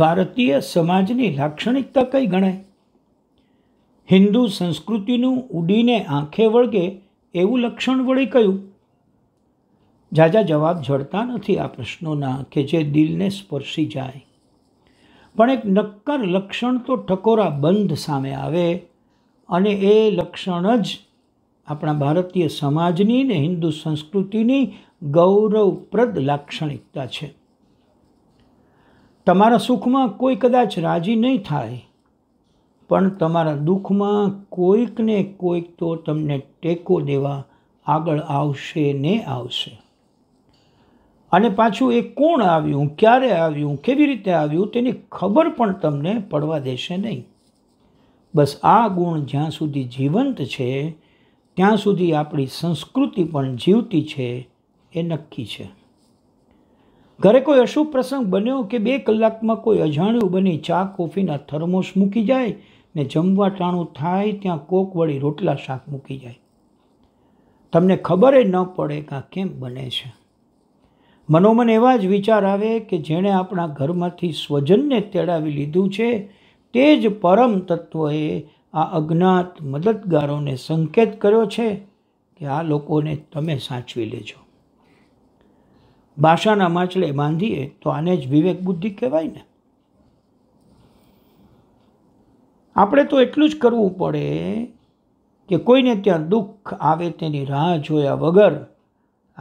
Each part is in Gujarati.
ભારતીય સમાજની લાક્ષણિકતા કઈ ગણાય હિન્દુ સંસ્કૃતિનું ઉડીને આંખે વળગે એવું લક્ષણ વળી કયું ઝાઝા જવાબ જડતા નથી આ પ્રશ્નોના કે જે દિલને સ્પર્શી જાય પણ એક નક્કર લક્ષણ તો ઠકોરા બંધ સામે આવે અને એ લક્ષણ જ આપણા ભારતીય સમાજની ને હિન્દુ સંસ્કૃતિની ગૌરવપ્રદ લાક્ષણિકતા છે તમારા સુખમાં કોઈ કદાચ રાજી નહીં થાય પણ તમારા દુઃખમાં કોઈકને કોઈક તો તમને ટેકો દેવા આગળ આવશે ને આવશે અને પાછું એ કોણ આવ્યું ક્યારે આવ્યું કેવી રીતે આવ્યું તેની ખબર પણ તમને પડવા દેશે નહીં બસ આ ગુણ જ્યાં સુધી જીવંત છે ત્યાં સુધી આપણી સંસ્કૃતિ પણ જીવતી છે એ નક્કી છે ઘરે કોઈ અશુભ પ્રસંગ બન્યો કે બે કલાકમાં કોઈ અજાણ્યું બની ચા કોફીના થર્મોસ મૂકી જાય ને જમવા ટાણું થાય ત્યાં કોક વળી રોટલા શાક મૂકી જાય તમને ખબર ન પડે કાં કેમ બને છે મનોમન એવા જ વિચાર આવે કે જેણે આપણા ઘરમાંથી સ્વજનને તેડાવી લીધું છે તે જ પરમ તત્વએ આ અજ્ઞાત મદદગારોને સંકેત કર્યો છે કે આ લોકોને તમે સાચવી લેજો ભાષાના માછલે બાંધીએ તો આને જ વિવેક બુદ્ધિ કહેવાય ને આપણે તો એટલું જ કરવું પડે કે કોઈને ત્યાં દુઃખ આવે તેની રાહ જોયા વગર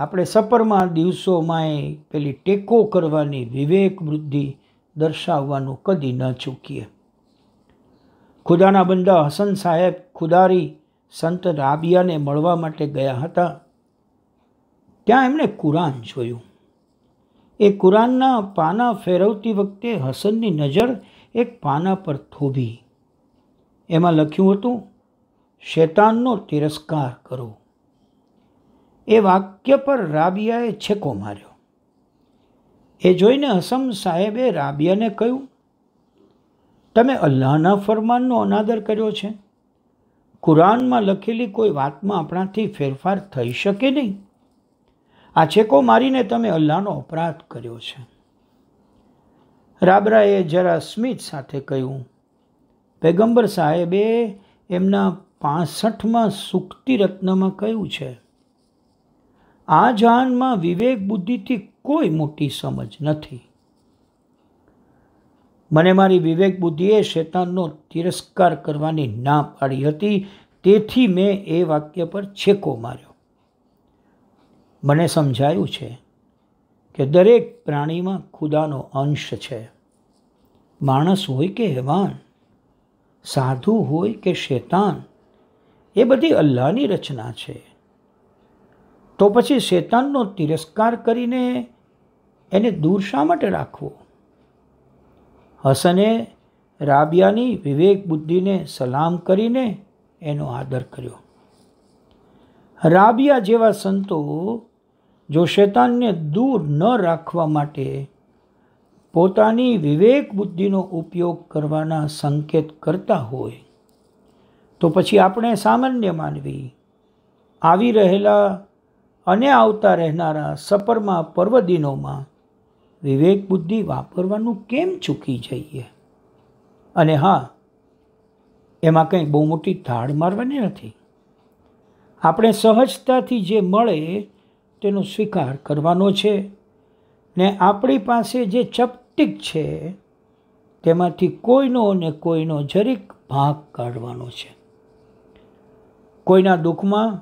આપણે સફરમાં દિવસોમાંય પેલી ટેકો કરવાની વિવેક વૃદ્ધિ દર્શાવવાનું કદી ન ચૂકીએ ખુદાના બંદા હસન સાહેબ ખુદારી સંત રાબિયાને મળવા માટે ગયા હતા ત્યાં એમણે કુરાન જોયું એ કુરાનના પાના ફેરવતી વખતે હસનની નજર એક પાના પર થોભી એમાં લખ્યું હતું શેતાનનો તિરસ્કાર કરો એ વાક્ય પર રાબિયાએ છેકો માર્યો એ જોઈને હસમ સાહેબે રાબિયાને કહ્યું તમે અલ્લાહના ફરમાનનો અનાદર કર્યો છે કુરાનમાં લખેલી કોઈ વાતમાં આપણાથી ફેરફાર થઈ શકે નહીં આ છેકો મારીને તમે અલ્લાહનો અપરાધ કર્યો છે રાબરાએ જરા સ્મિત સાથે કહ્યું પેગંબર સાહેબે એમના પાસઠમાં સુક્તિ રત્નમાં કહ્યું છે આ જાનમાં વિવેક બુદ્ધિથી કોઈ મોટી સમજ નથી મને મારી વિવેક બુદ્ધિએ શેતાનનો તિરસ્કાર કરવાની ના પાડી હતી તેથી મેં એ વાક્ય પર છેકો માર્યો મને સમજાયું છે કે દરેક પ્રાણીમાં ખુદાનો અંશ છે માણસ હોય કે હેવાન સાધુ હોય કે શેતાન એ બધી અલ્લાહની રચના છે તો પછી શેતાનનો તિરસ્કાર કરીને એને દૂર શા માટે રાખવો હસને રાબિયાની વિવેક બુદ્ધિને સલામ કરીને એનો આદર કર્યો રાબિયા જેવા સંતો જો શેતાનને દૂર ન રાખવા માટે પોતાની વિવેક બુદ્ધિનો ઉપયોગ કરવાના સંકેત કરતા હોય તો પછી આપણે સામાન્ય માનવી આવી રહેલા અને આવતા રહેનારા સપરમાં પર્વદિનોમાં વિવેક બુદ્ધિ વાપરવાનું કેમ ચૂકી જઈએ અને હા એમાં કંઈ બહુ મોટી ધાડ મારવાની નથી આપણે સહજતાથી જે મળે તેનો સ્વીકાર કરવાનો છે ને આપણી પાસે જે ચપટીક છે તેમાંથી કોઈનો ને કોઈનો જરીક ભાગ કાઢવાનો છે કોઈના દુઃખમાં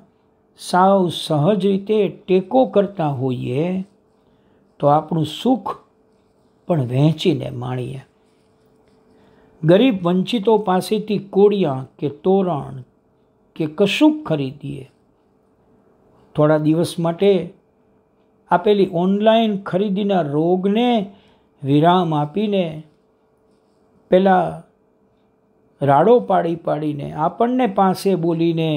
સાવ સહજ રીતે ટેકો કરતા હોઈએ તો આપણું સુખ પણ વહેંચીને માણીએ ગરીબ વંચિતો પાસેથી કોળિયા કે તોરણ કે કશુંક ખરીદીએ થોડા દિવસ માટે આપેલી ઓનલાઈન ખરીદીના રોગને વિરામ આપીને પહેલાં રાડો પાડી પાડીને આપણને પાસે બોલીને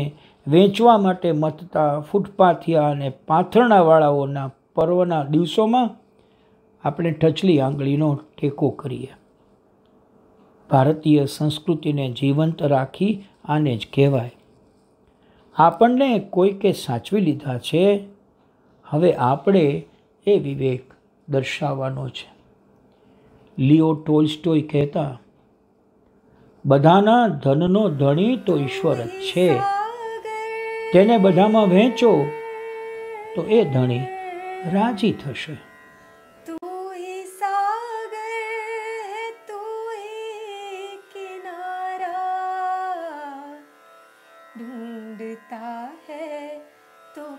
વેચવા માટે મતતા ફૂટપાથિયા અને પાથરણાવાળાઓના પર્વના દિવસોમાં આપણે ઠચલી આંગળીનો ટેકો કરીએ ભારતીય સંસ્કૃતિને જીવંત રાખી આને જ કહેવાય આપણને કોઈકે સાચવી લીધા છે હવે આપણે એ વિવેક દર્શાવવાનો છે લિયો ટોલ્સ્ટોય કહેતા બધાના ધનનો ધણી તો ઈશ્વર જ છે તેને બધામાં વહેંચો તો એ ધણી રાજી થશે